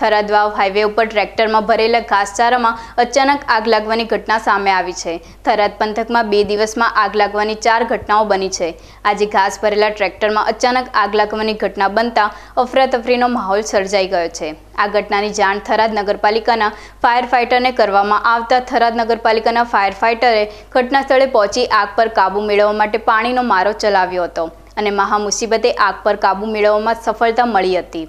થરાદવાવ highway ઉપર ટ્રેક્ટરમાં ભરેલા ઘાસચારામાં અચાનક આગ લાગવાની ઘટના સામે આવી છે થરાદ પંથકમાં બે દિવસમાં આગ લાગવાની ચાર ઘટનાઓ બની છે આજે ઘાસ ભરેલા ટ્રેક્ટરમાં અચાનક આગ લાગવાની ઘટના બનતા અફરાતફરીનો માહોલ સર્જાઈ ગયો છે આ ઘટનાની જાણ થરાદ નગરપાલિકાના ફાયર ફાઇટરને કરવામાં આવતા થરાદ નગરપાલિકાના ફાયર ફાઇટરે ઘટનાસ્થળે પહોંચી આગ પર કાબુ મેળવવા માટે પાણીનો મારો ચલાવ્યો હતો અને મહામુસીબતે આગ પર કાબુ મેળવવામાં સફળતા મળી હતી